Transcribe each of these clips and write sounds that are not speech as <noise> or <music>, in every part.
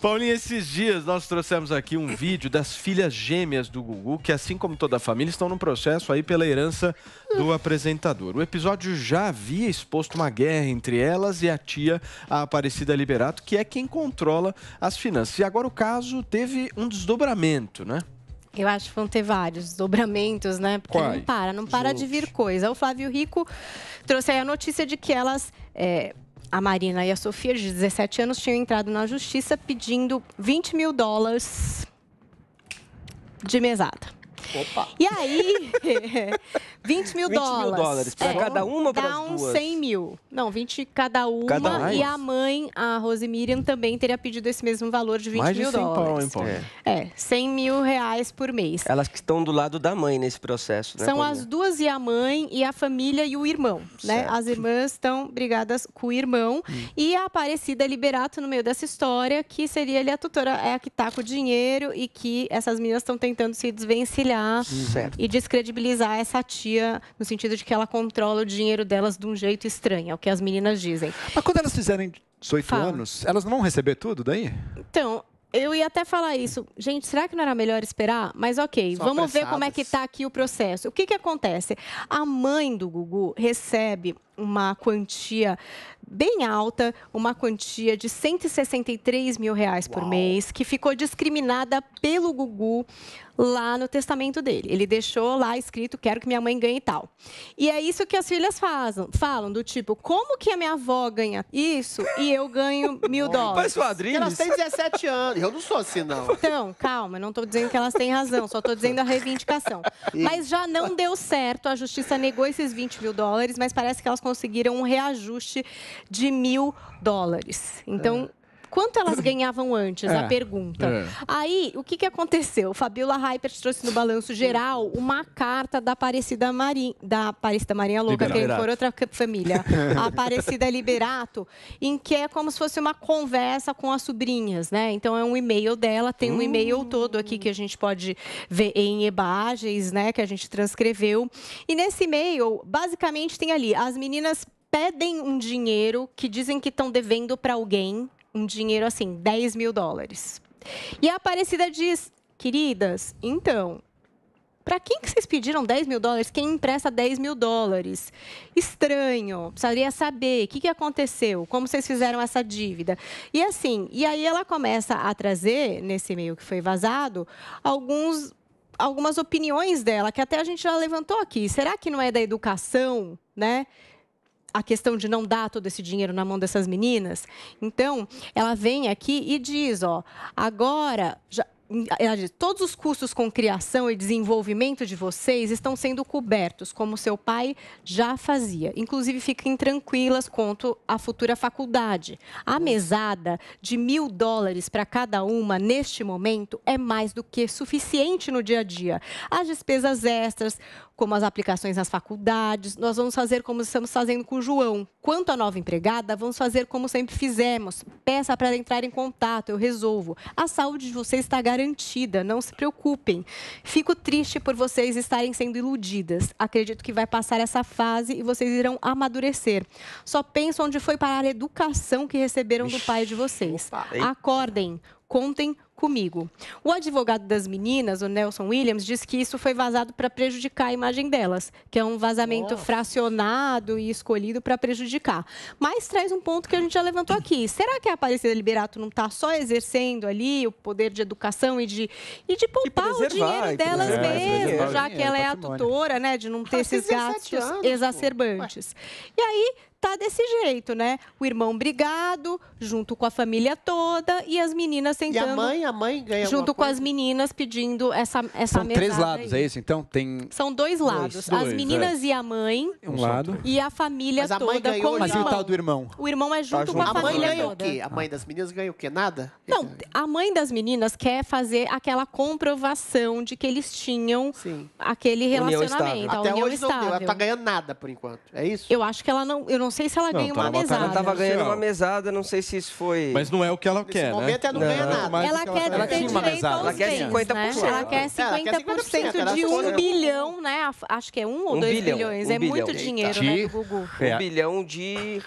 Paulinho, esses dias nós trouxemos aqui um vídeo das filhas gêmeas do Gugu, que assim como toda a família, estão num processo aí pela herança do apresentador. O episódio já havia exposto uma guerra entre elas e a tia, a Aparecida Liberato, que é quem controla as finanças. E agora o caso teve um desdobramento, né? Eu acho que vão ter vários dobramentos, né? Porque Quais? não para, não para de vir coisa. O Flávio Rico trouxe aí a notícia de que elas é, a Marina e a Sofia, de 17 anos, tinham entrado na justiça pedindo 20 mil dólares de mesada. Opa. E aí, 20 <laughs> mil 20 dólares. 20 mil dólares para é, cada uma para Dá uns 100 mil. Não, 20 cada uma. Cada e a mãe, a Rose Miriam, também teria pedido esse mesmo valor de 20 Mais mil de 100 dólares. Pau, hein, Paulo? É. é, 100 mil reais por mês. Elas que estão do lado da mãe nesse processo, né? São as duas e a mãe e a família e o irmão, né? As irmãs estão brigadas com o irmão. Hum. E a Aparecida é Liberato, no meio dessa história, que seria ali a tutora, é a que tá com o dinheiro e que essas meninas estão tentando se desvencilhar humilhar certo. e descredibilizar essa tia, no sentido de que ela controla o dinheiro delas de um jeito estranho, é o que as meninas dizem. Mas quando elas fizerem 18 Fala. anos, elas não vão receber tudo daí? Então, eu ia até falar isso. Gente, será que não era melhor esperar? Mas ok, vamos apressadas. ver como é que está aqui o processo. O que, que acontece? A mãe do Gugu recebe uma quantia bem alta, uma quantia de 163 mil reais por Uau. mês, que ficou discriminada pelo Gugu lá no testamento dele. Ele deixou lá escrito: quero que minha mãe ganhe tal. E é isso que as filhas fazem, falam, do tipo: como que a minha avó ganha isso e eu ganho <laughs> mil dólares? Parece Elas têm 17 anos. Eu não sou assim, não. <laughs> Então, calma, não estou dizendo que elas têm razão, só estou dizendo a reivindicação. Mas já não <laughs> deu certo. A justiça negou esses 20 mil dólares, mas parece que elas conseguiram um reajuste de mil dólares. Então, quanto elas ganhavam antes, é, a pergunta. É. Aí, o que, que aconteceu? Fabiola Hypert trouxe no balanço geral uma carta da Aparecida Marinha, da Aparecida Marinha Louca, que foi outra família, a <laughs> Aparecida Liberato, em que é como se fosse uma conversa com as sobrinhas, né? Então é um e-mail dela, tem um e-mail hum. todo aqui que a gente pode ver em imagens, né, que a gente transcreveu. E nesse e-mail, basicamente tem ali, as meninas pedem um dinheiro que dizem que estão devendo para alguém, um dinheiro assim, 10 mil dólares. E a Aparecida diz, queridas, então, para quem que vocês pediram 10 mil dólares? Quem empresta 10 mil dólares? Estranho, precisaria saber o que, que aconteceu, como vocês fizeram essa dívida. E assim, e aí ela começa a trazer, nesse e-mail que foi vazado, alguns algumas opiniões dela, que até a gente já levantou aqui. Será que não é da educação, né? a questão de não dar todo esse dinheiro na mão dessas meninas. Então, ela vem aqui e diz, ó, agora já, todos os custos com criação e desenvolvimento de vocês estão sendo cobertos, como seu pai já fazia. Inclusive, fiquem tranquilas quanto à futura faculdade. A hum. mesada de mil dólares para cada uma neste momento é mais do que suficiente no dia a dia. As despesas extras, como as aplicações nas faculdades, nós vamos fazer como estamos fazendo com o João. Quanto à nova empregada, vamos fazer como sempre fizemos. Peça para entrar em contato, eu resolvo. A saúde de vocês está garantida garantida. Não se preocupem. Fico triste por vocês estarem sendo iludidas. Acredito que vai passar essa fase e vocês irão amadurecer. Só penso onde foi parar a educação que receberam do pai de vocês. Acordem, contem comigo. O advogado das meninas, o Nelson Williams, diz que isso foi vazado para prejudicar a imagem delas, que é um vazamento Nossa. fracionado e escolhido para prejudicar. Mas traz um ponto que a gente já levantou aqui. Será que a Aparecida Liberato não está só exercendo ali o poder de educação e de, e de poupar e o dinheiro delas é, mesmo, já que ela é a tutora, né, de não ter esses gastos anos, exacerbantes. Ué. E aí tá desse jeito, né? O irmão brigado, junto com a família toda e as meninas tentando minha mãe ganha Junto com coisa? as meninas pedindo essa, essa São três lados, aí. é isso? Então tem. São dois lados. Dois, as é. meninas é. e a mãe. Um lado. E a família mas a mãe toda ganhou, com o mas irmão. Mas e o tal do irmão? O irmão é junto, tá junto com a, a mãe família ganha toda. o quê? A mãe das meninas ganha o quê? Nada? Não, a mãe das meninas quer fazer aquela comprovação de que eles tinham Sim. aquele relacionamento. Até hoje estável. não deu. É ela tá ganhando nada por enquanto. É isso? Eu acho que ela não. Eu não sei se ela ganha uma mesada. Ela tava ganhando uma mesada, não sei se isso foi. Mas não é o que ela quer. Nesse né? momento né? ela não, não ganha é nada. Ela quer quer ela ter direito aos Ela quer 50%, né? ela quer 50 de um bilhão, né? Acho que é um ou um dois bilhão, bilhões. Um é bilhão. muito dinheiro, né, de... né, Gugu? É. Um bilhão de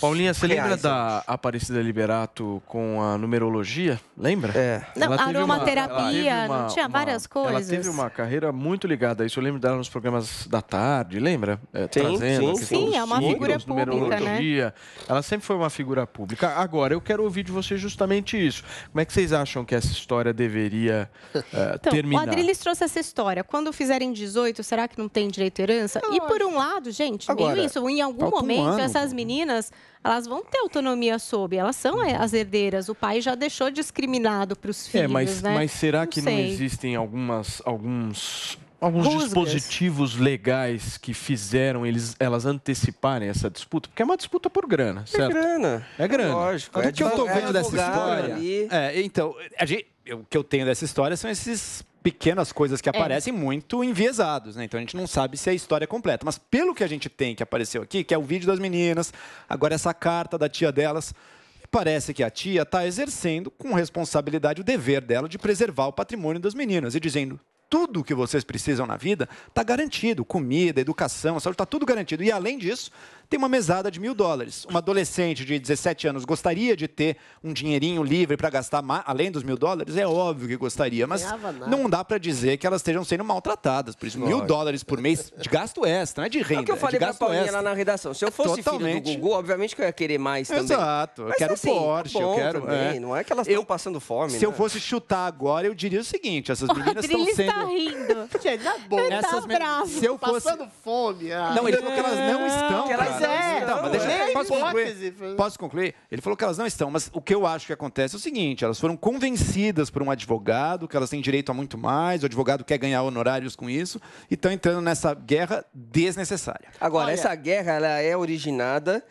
Paulinha, você lembra da Aparecida Liberato com a numerologia? Lembra? É. Não, ela aromaterapia, uma, uma, não tinha uma, várias coisas. Ela teve uma carreira muito ligada a isso. Eu lembro dela nos programas da tarde, lembra? É, sim, trazendo. Sim, sim é uma signos, figura pública, né? Ela sempre foi uma figura pública. Agora, eu quero ouvir de você justamente isso. Como é que vocês acham que essa história deveria uh, <laughs> então, terminar? O Adriles trouxe essa história. Quando fizerem 18, será que não tem direito à herança? e por um lado, gente, agora, meio isso. Em algum momento, um essas meninas elas vão ter autonomia sobre, elas são é, as herdeiras. O pai já deixou discriminado para os é, filhos. É, mas, né? mas será não que sei. não existem algumas, alguns alguns dispositivos legais que fizeram eles, elas anteciparem essa disputa, porque é uma disputa por grana, é certo? É grana. É grana. Lógico. O é que eu estou vendo dessa história. Ali. É, então, a gente, o que eu tenho dessa história são esses pequenas coisas que é. aparecem é. muito enviesados, né? Então a gente não sabe se é a história é completa. Mas pelo que a gente tem que apareceu aqui, que é o vídeo das meninas, agora essa carta da tia delas, parece que a tia está exercendo com responsabilidade o dever dela de preservar o patrimônio das meninas e dizendo tudo o que vocês precisam na vida está garantido, comida, educação, saúde, está tudo garantido. E além disso, tem uma mesada de mil dólares. Uma adolescente de 17 anos gostaria de ter um dinheirinho livre para gastar além dos mil dólares? É óbvio que gostaria, mas não dá para dizer que elas estejam sendo maltratadas. Por isso, mil dólares por mês de gasto extra, não é de renda. É o que eu é falei é a Paulinha extra. lá na redação. Se eu é fosse Totalmente. filho do Gugu, obviamente que eu ia querer mais também. Exato. Eu quero assim, Porsche, eu quero... É. Não é que elas estão passando fome, Se né? eu fosse chutar agora, eu diria o seguinte, essas meninas estão tá sendo... está rindo. Gente, na boa. tá me... bravo. Se eu fosse... Passando fome. Ah. Não, ele falou que elas não estão, elas é. Então, mas deixa, é posso, concluir? posso concluir? Ele falou que elas não estão, mas o que eu acho que acontece é o seguinte: elas foram convencidas por um advogado que elas têm direito a muito mais, o advogado quer ganhar honorários com isso, e estão entrando nessa guerra desnecessária. Agora, Olha. essa guerra ela é originada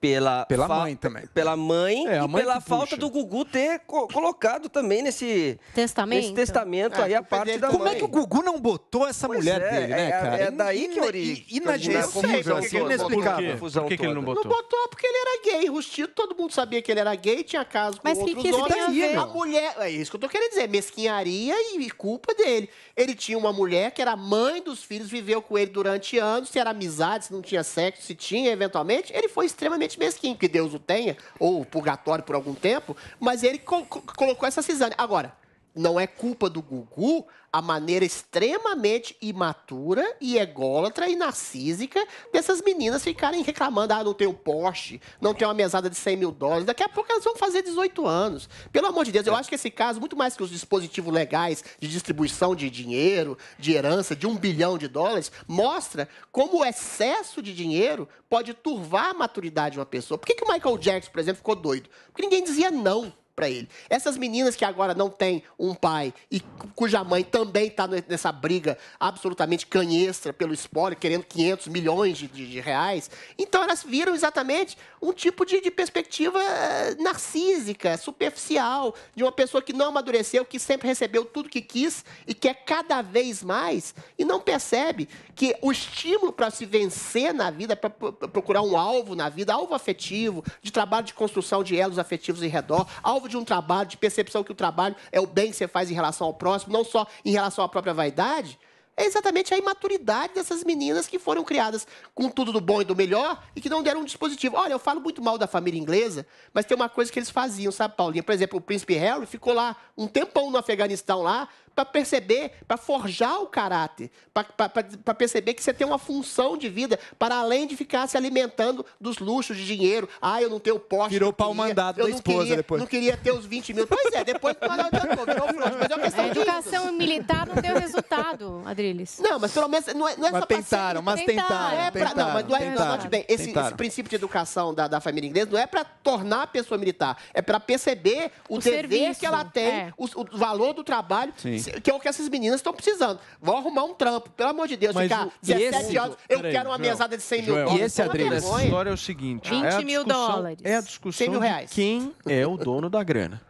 pela, pela mãe também. Pela mãe é, e mãe pela falta do Gugu ter co colocado também nesse testamento, nesse testamento é, aí a é parte da Como é mãe. Como é que o Gugu não botou essa pois mulher é, dele, né, é, cara? É daí que origem. Inadmissível, assim, inexplicável. Por que, que ele não botou? Não botou porque ele era gay, rustido, todo mundo sabia que ele era gay, tinha caso com Mas outros que, que homens. a mulher, é isso que eu tô querendo dizer, mesquinharia e culpa dele. Ele tinha uma mulher que era mãe dos filhos, viveu com ele durante anos, se era amizade, se não tinha sexo, se tinha eventualmente, ele foi extremamente mesquinho, que Deus o tenha, ou o purgatório por algum tempo, mas ele co colocou essa cisane. Agora, não é culpa do Gugu a maneira extremamente imatura e ególatra e narcísica dessas meninas ficarem reclamando, ah, não tem um Porsche, não tem uma mesada de 100 mil dólares, daqui a pouco elas vão fazer 18 anos. Pelo amor de Deus, eu é. acho que esse caso, muito mais que os dispositivos legais de distribuição de dinheiro, de herança, de um bilhão de dólares, mostra como o excesso de dinheiro pode turvar a maturidade de uma pessoa. Por que, que o Michael Jackson, por exemplo, ficou doido? Porque ninguém dizia não para ele. Essas meninas que agora não têm um pai e cuja mãe também está nessa briga absolutamente canhestra pelo espólio, querendo 500 milhões de, de, de reais, então elas viram exatamente um tipo de, de perspectiva eh, narcísica, superficial, de uma pessoa que não amadureceu, que sempre recebeu tudo que quis e quer cada vez mais e não percebe que o estímulo para se vencer na vida, para procurar um alvo na vida, alvo afetivo, de trabalho de construção de elos afetivos em redor, alvo de um trabalho, de percepção que o trabalho é o bem que você faz em relação ao próximo, não só em relação à própria vaidade, é exatamente a imaturidade dessas meninas que foram criadas com tudo do bom e do melhor e que não deram um dispositivo. Olha, eu falo muito mal da família inglesa, mas tem uma coisa que eles faziam, sabe, Paulinha? Por exemplo, o príncipe Harry ficou lá um tempão no Afeganistão lá, para perceber, para forjar o caráter, para perceber que você tem uma função de vida, para além de ficar se alimentando dos luxos de dinheiro. Ah, eu não tenho posto. Virou pau mandado da esposa queria, depois. Não queria ter os 20 mil. Pois é, depois não adiantou, virou frouxo. Mas é uma questão A educação militar não deu resultado, Adriles. Não, mas pelo menos não é, não é mas só tentaram, mas tentaram, é pra, tentaram. Não, mas não é, note bem, esse, esse, princípio de educação da, da família inglesa não é para tornar a pessoa militar, é para perceber o, o dever serviço. que ela tem, é. o, o valor do trabalho, Sim que é o que essas meninas estão precisando. Vão arrumar um trampo, pelo amor de Deus. Mas ficar 17 esse, anos, eu quero uma Joel, mesada de 100 mil dólares. E esse, Adriano, essa história é o seguinte. 20 é mil dólares. É a discussão 100 é mil reais. quem é o dono da grana.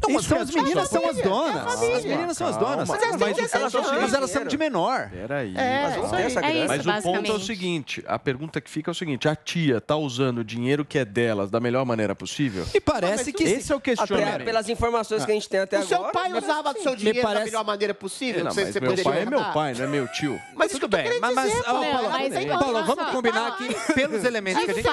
Não, mas são é é as meninas são as donas. As meninas são as donas. Mas elas são de menor. Peraí. É, mas o ponto é o seguinte, a pergunta que fica é o seguinte, a tia tá usando o dinheiro que é delas da melhor maneira possível? E parece que... Esse é o questionamento. Pelas informações que a gente tem até agora... O seu pai usava o seu dinheiro da melhor maneira possível? Não, meu pai é meu pai, não é meu tio. Mas tudo bem. Mas, Paulo, vamos combinar que pelos elementos que a gente...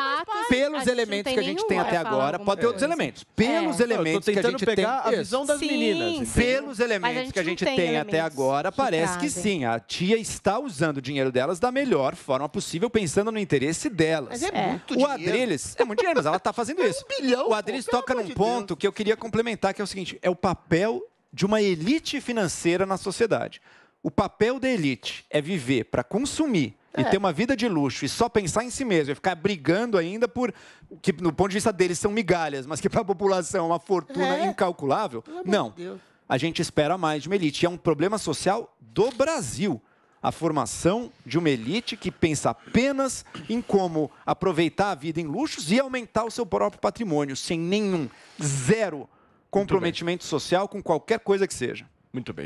Pelos elementos que a gente tem até agora, pode ter outros elementos. Pelos elementos que a gente tem pegar a visão das sim, meninas. Sim. Pelos elementos a que a gente tem, tem até agora, parece que sim. A tia está usando o dinheiro delas da melhor forma possível, pensando no interesse delas. Mas é, é. muito o dinheiro. O É muito dinheiro, mas ela está fazendo <laughs> é isso. É um bilhão, o Adrilles toca num de ponto Deus. que eu queria complementar, que é o seguinte. É o papel de uma elite financeira na sociedade. O papel da elite é viver para consumir, é. e ter uma vida de luxo e só pensar em si mesmo e ficar brigando ainda por que no ponto de vista deles são migalhas, mas que para a população é uma fortuna é. incalculável. não. a gente espera mais de uma elite. E é um problema social do Brasil a formação de uma elite que pensa apenas em como aproveitar a vida em luxos e aumentar o seu próprio patrimônio, sem nenhum, zero comprometimento social com qualquer coisa que seja. Muito bem.